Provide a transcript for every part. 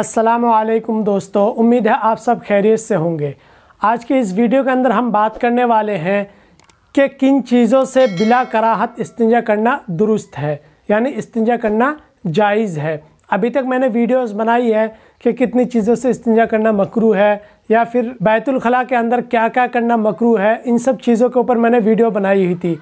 असलकम दोस्तों उम्मीद है आप सब खैरियत से होंगे आज के इस वीडियो के अंदर हम बात करने वाले हैं कि किन चीज़ों से बिला कराहत इस्तंजा करना दुरुस्त है यानी इस्तंजा करना जायज़ है अभी तक मैंने वीडियोस बनाई है कि कितनी चीज़ों से इस्तंजा करना मकरू है या फिर बैतुलखला के अंदर क्या क्या करना मकरू है इन सब चीज़ों के ऊपर मैंने वीडियो बनाई हुई थी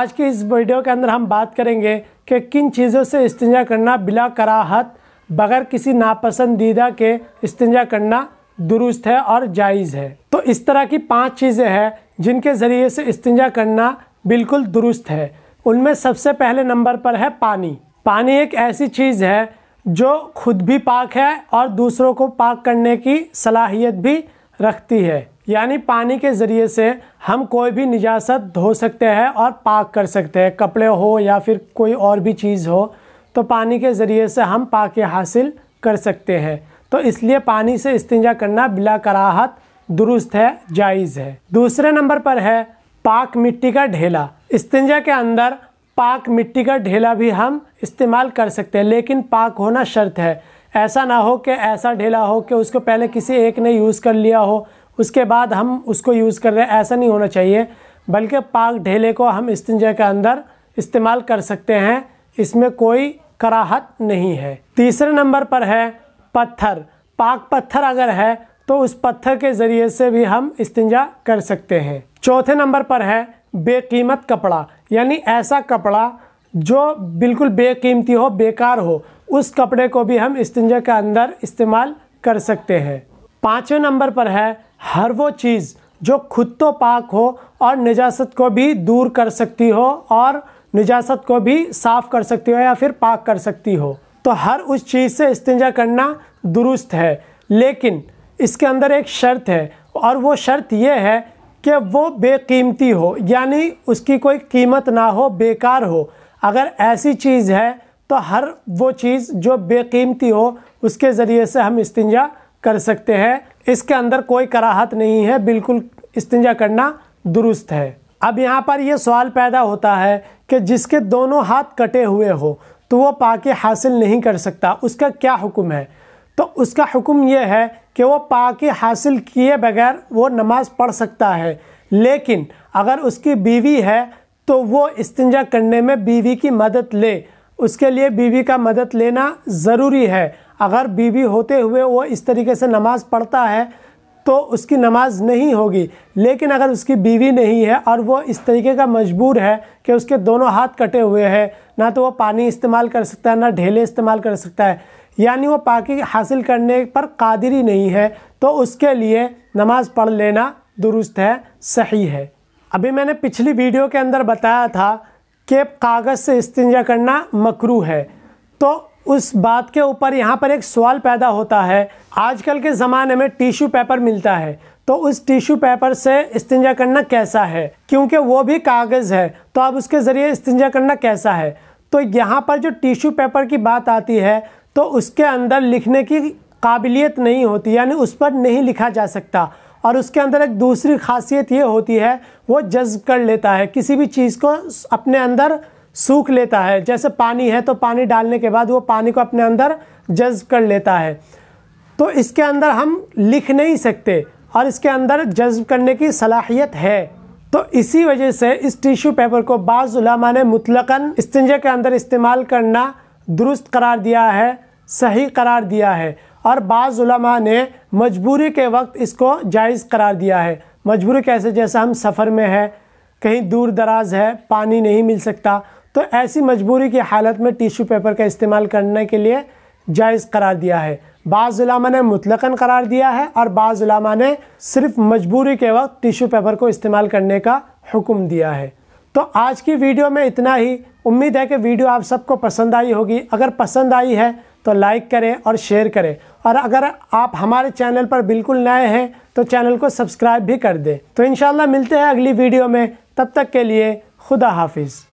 आज के इस वीडियो के अंदर हम बात करेंगे कि किन चीज़ों से इस्तंजा करना बिला कराहत बगैर किसी नापसंदीदा के इस्तंजा करना दुरुस्त है और जायज़ है तो इस तरह की पांच चीज़ें हैं जिनके ज़रिए से इस्तंजा करना बिल्कुल दुरुस्त है उनमें सबसे पहले नंबर पर है पानी पानी एक ऐसी चीज़ है जो खुद भी पाक है और दूसरों को पाक करने की सलाहियत भी रखती है यानी पानी के ज़रिए से हम कोई भी निजात धो सकते हैं और पाक कर सकते हैं कपड़े हो या फिर कोई और भी चीज़ हो तो पानी के ज़रिए से हम पाके हासिल कर सकते हैं तो इसलिए पानी से इस्तिंजा करना बिला कराहत दुरुस्त है जायज़ है दूसरे नंबर पर है पाक मिट्टी का ढेला इस्तिंजा के अंदर पाक मिट्टी का ढेला भी हम इस्तेमाल कर सकते हैं लेकिन पाक होना शर्त है ऐसा ना हो कि ऐसा ढेला हो कि उसको पहले किसी एक ने यूज़ कर लिया हो उसके बाद हम उसको यूज़ कर रहे हैं ऐसा नहीं होना चाहिए बल्कि पाक ढेले को हम इस्तिंजा के अंदर इस्तेमाल कर सकते हैं इसमें कोई कराहत नहीं है तीसरे नंबर पर है पत्थर पाक पत्थर अगर है तो उस पत्थर के ज़रिए से भी हम इस्तंजा कर सकते हैं चौथे नंबर पर है बेकीमत कपड़ा यानी ऐसा कपड़ा जो बिल्कुल बेकीमती हो बेकार हो उस कपड़े को भी हम इस्तंजा के अंदर इस्तेमाल कर सकते हैं पाँचवें नंबर पर है हर वो चीज़ जो खुद तो पाक हो और निजास्त को भी दूर कर सकती हो और निजासत को भी साफ़ कर सकती हो या फिर पाक कर सकती हो तो हर उस चीज़ से इस्तिंजा करना दुरुस्त है लेकिन इसके अंदर एक शर्त है और वो शर्त यह है कि वो बेकीमती हो यानी उसकी कोई कीमत ना हो बेकार हो अगर ऐसी चीज़ है तो हर वो चीज़ जो बेकीमती हो उसके ज़रिए से हम इस्तिंजा कर सकते हैं इसके अंदर कोई कराहत नहीं है बिल्कुल इस्तिंजा करना दुरुस्त है अब यहाँ पर यह सवाल पैदा होता है कि जिसके दोनों हाथ कटे हुए हो तो वो पाके हासिल नहीं कर सकता उसका क्या हुक्म है तो उसका हुक्म यह है कि वो पाके हासिल किए बगैर वो नमाज़ पढ़ सकता है लेकिन अगर उसकी बीवी है तो वो इस्तंजा करने में बीवी की मदद ले उसके लिए बीवी का मदद लेना ज़रूरी है अगर बीवी होते हुए वो इस तरीके से नमाज़ पढ़ता है तो उसकी नमाज नहीं होगी लेकिन अगर उसकी बीवी नहीं है और वो इस तरीके का मजबूर है कि उसके दोनों हाथ कटे हुए हैं ना तो वो पानी इस्तेमाल कर सकता है ना ढेले इस्तेमाल कर सकता है यानी वो पाकि हासिल करने पर ही नहीं है तो उसके लिए नमाज़ पढ़ लेना दुरुस्त है सही है अभी मैंने पिछली वीडियो के अंदर बताया था कि कागज़ से इस्तिंजा करना मकरू है तो उस बात के ऊपर यहाँ पर एक सवाल पैदा होता है आजकल के ज़माने में टिश्यू पेपर मिलता है तो उस टिश्यू पेपर से इस्तंजा करना कैसा है क्योंकि वो भी कागज़ है तो अब उसके ज़रिए इस्तंजा करना कैसा है तो यहाँ पर जो टिश्यू पेपर की बात आती है तो उसके अंदर लिखने की काबिलियत नहीं होती यानी उस पर नहीं लिखा जा सकता और उसके अंदर एक दूसरी खासियत ये होती है वो जज्ब कर लेता है किसी भी चीज़ को अपने अंदर सूख लेता है जैसे पानी है तो पानी डालने के बाद वो पानी को अपने अंदर जज कर लेता है तो इसके अंदर हम लिख नहीं सकते और इसके अंदर जज्ब करने की सलाहियत है तो इसी वजह से इस टिश्यू पेपर को बाज़ ने मुतलकन इस्तंजे के अंदर इस्तेमाल करना दुरुस्त करार दिया है सही करार दिया है और बाज़ ने मजबूरी के वक्त इसको जायज़ करार दिया है मजबूरी कैसे जैसे हम सफ़र में है कहीं दूर दराज है पानी नहीं मिल सकता तो ऐसी मजबूरी की हालत में टिश्यू पेपर का इस्तेमाल करने के लिए जायज़ करार दिया है बाज़ुलामा ने मुतलकन करार दिया है और बाज़ुलामा ने सिर्फ मजबूरी के वक्त टिश्यू पेपर को इस्तेमाल करने का हुक्म दिया है तो आज की वीडियो में इतना ही उम्मीद है कि वीडियो आप सबको पसंद आई होगी अगर पसंद आई है तो लाइक करें और शेयर करें और अगर आप हमारे चैनल पर बिल्कुल नए हैं तो चैनल को सब्सक्राइब भी कर दें तो इन मिलते हैं अगली वीडियो में तब तक के लिए खुदा हाफिज़